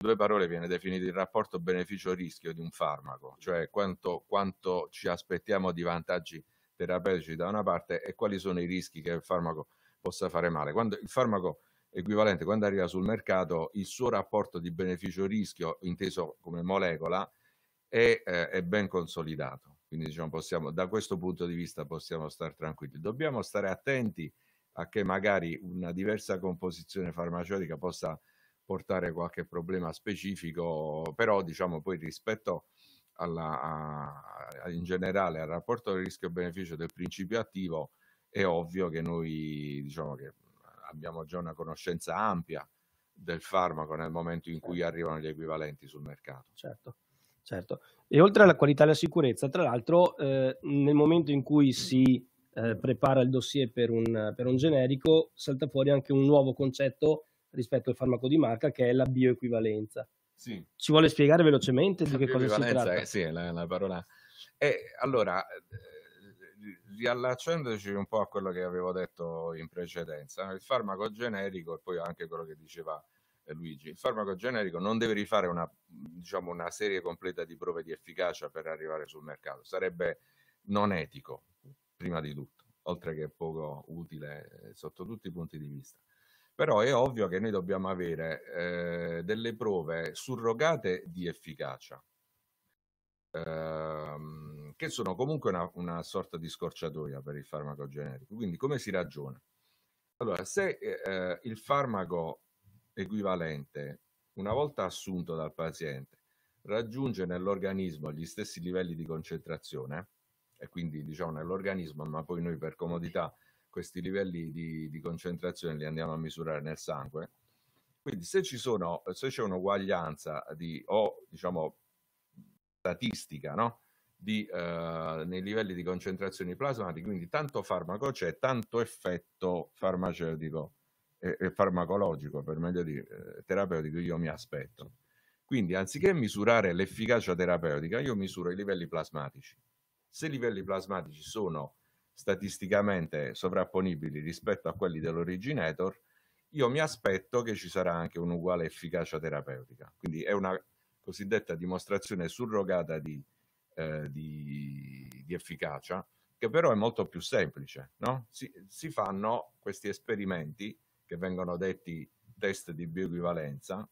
due parole viene definito il rapporto beneficio-rischio di un farmaco, cioè quanto, quanto, ci aspettiamo di vantaggi terapeutici da una parte e quali sono i rischi che il farmaco possa fare male. Quando il farmaco equivalente, quando arriva sul mercato, il suo rapporto di beneficio-rischio, inteso come molecola, è, eh, è ben consolidato. Quindi diciamo, possiamo, da questo punto di vista possiamo stare tranquilli. Dobbiamo stare attenti a che magari una diversa composizione farmaceutica possa portare qualche problema specifico, però diciamo poi rispetto alla, a, in generale al rapporto rischio-beneficio del principio attivo è ovvio che noi diciamo che abbiamo già una conoscenza ampia del farmaco nel momento in cui certo. arrivano gli equivalenti sul mercato. Certo, certo. E oltre alla qualità e alla sicurezza, tra l'altro eh, nel momento in cui si eh, prepara il dossier per un, per un generico salta fuori anche un nuovo concetto rispetto al farmaco di marca che è la bioequivalenza. Sì. Ci vuole spiegare velocemente di che cosa si tratta? Eh, sì, la, la parola. E allora, eh, riallacciandoci un po' a quello che avevo detto in precedenza, il farmaco generico e poi anche quello che diceva eh, Luigi, il farmaco generico non deve rifare una, diciamo, una serie completa di prove di efficacia per arrivare sul mercato, sarebbe non etico, prima di tutto, oltre che poco utile eh, sotto tutti i punti di vista. Però è ovvio che noi dobbiamo avere eh, delle prove surrogate di efficacia, ehm, che sono comunque una, una, sorta di scorciatoia per il farmaco generico. Quindi come si ragiona? Allora, se eh, il farmaco equivalente, una volta assunto dal paziente, raggiunge nell'organismo gli stessi livelli di concentrazione, e quindi diciamo nell'organismo, ma poi noi per comodità questi livelli di, di concentrazione li andiamo a misurare nel sangue. Quindi se, ci sono, se c'è un'uguaglianza di, o diciamo statistica no? di, eh, nei livelli di concentrazioni plasmatiche, quindi tanto farmaco c'è, tanto effetto farmaceutico e, e farmacologico, per meglio dire, eh, terapeutico io mi aspetto. Quindi anziché misurare l'efficacia terapeutica, io misuro i livelli plasmatici. Se i livelli plasmatici sono statisticamente sovrapponibili rispetto a quelli dell'originator, io mi aspetto che ci sarà anche un'uguale efficacia terapeutica. Quindi è una cosiddetta dimostrazione surrogata di, eh, di, di efficacia, che però è molto più semplice. No? Si, si, fanno questi esperimenti che vengono detti test di bioequivalenza,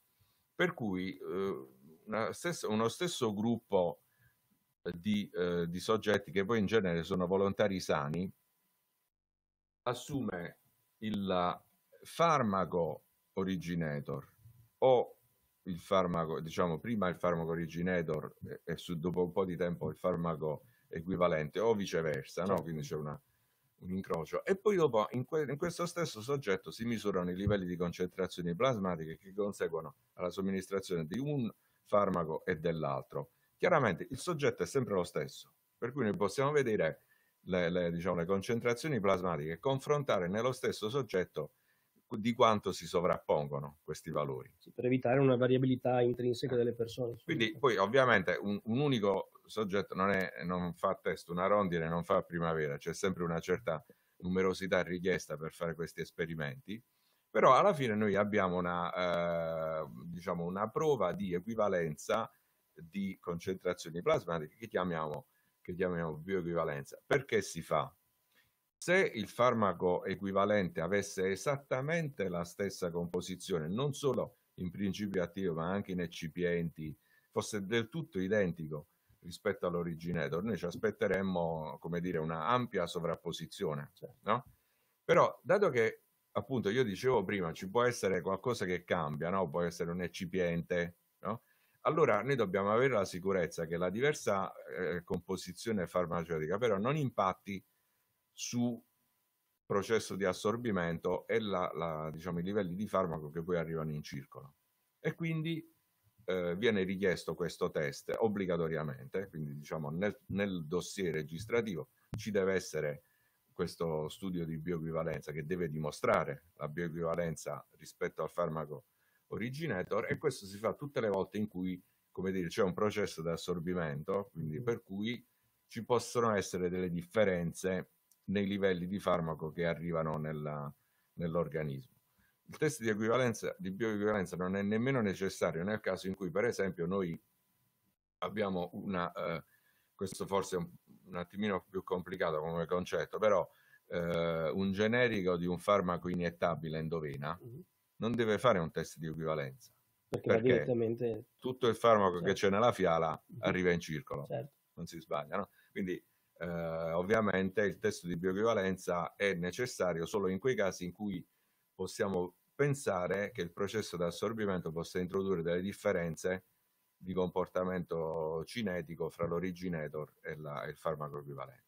per cui eh, stesso, uno stesso gruppo di, eh, di soggetti che poi in genere sono volontari sani, assume il farmaco originator o il farmaco, diciamo prima il farmaco originator e, e su, dopo un po' di tempo il farmaco equivalente o viceversa, no? Certo. quindi c'è una, un incrocio. E poi dopo in, que in, questo stesso soggetto si misurano i livelli di concentrazioni plasmatiche che conseguono alla somministrazione di un farmaco e dell'altro. Chiaramente il soggetto è sempre lo stesso, per cui noi possiamo vedere le, le, diciamo, le concentrazioni plasmatiche e confrontare nello stesso soggetto di quanto si sovrappongono questi valori. Sì, per evitare una variabilità intrinseca delle persone. Quindi poi ovviamente un, un unico soggetto non, è, non, fa test, una rondine non fa primavera, c'è sempre una certa numerosità richiesta per fare questi esperimenti, però alla fine noi abbiamo una, eh, diciamo una prova di equivalenza di concentrazioni plasmatiche che chiamiamo, che chiamiamo bioequivalenza. Perché si fa? Se il farmaco equivalente avesse esattamente la stessa composizione, non solo in principio attivo ma anche in eccipienti, fosse del tutto identico rispetto all'originator, noi ci aspetteremmo, come dire, una ampia sovrapposizione, certo. no? Però, dato che appunto io dicevo prima, ci può essere qualcosa che cambia, no? Può essere un eccipiente, no? Allora noi dobbiamo avere la sicurezza che la diversa eh, composizione farmaceutica però non impatti su processo di assorbimento e la, la, diciamo, i livelli di farmaco che poi arrivano in circolo. E quindi eh, viene richiesto questo test obbligatoriamente, quindi diciamo nel, nel dossier registrativo ci deve essere questo studio di bioequivalenza che deve dimostrare la bioequivalenza rispetto al farmaco originator e questo si fa tutte le volte in cui come dire, c'è un processo di assorbimento, quindi mm. per cui ci possono essere delle differenze nei livelli di farmaco che arrivano nella, nell'organismo. Il test di, equivalenza, di bioequivalenza non è nemmeno necessario nel caso in cui, per esempio, noi abbiamo una, eh, questo forse è un, un, attimino più complicato come concetto, però eh, un generico di un farmaco iniettabile endovena, mm non deve fare un test di equivalenza. Perché, perché direttamente... tutto il farmaco certo. che c'è nella fiala arriva in circolo, certo. non si sbaglia. No? Quindi eh, ovviamente il test di bioequivalenza è necessario solo in quei casi in cui possiamo pensare che il processo di assorbimento possa introdurre delle differenze di comportamento cinetico fra l'originator e, la, e il farmaco equivalente.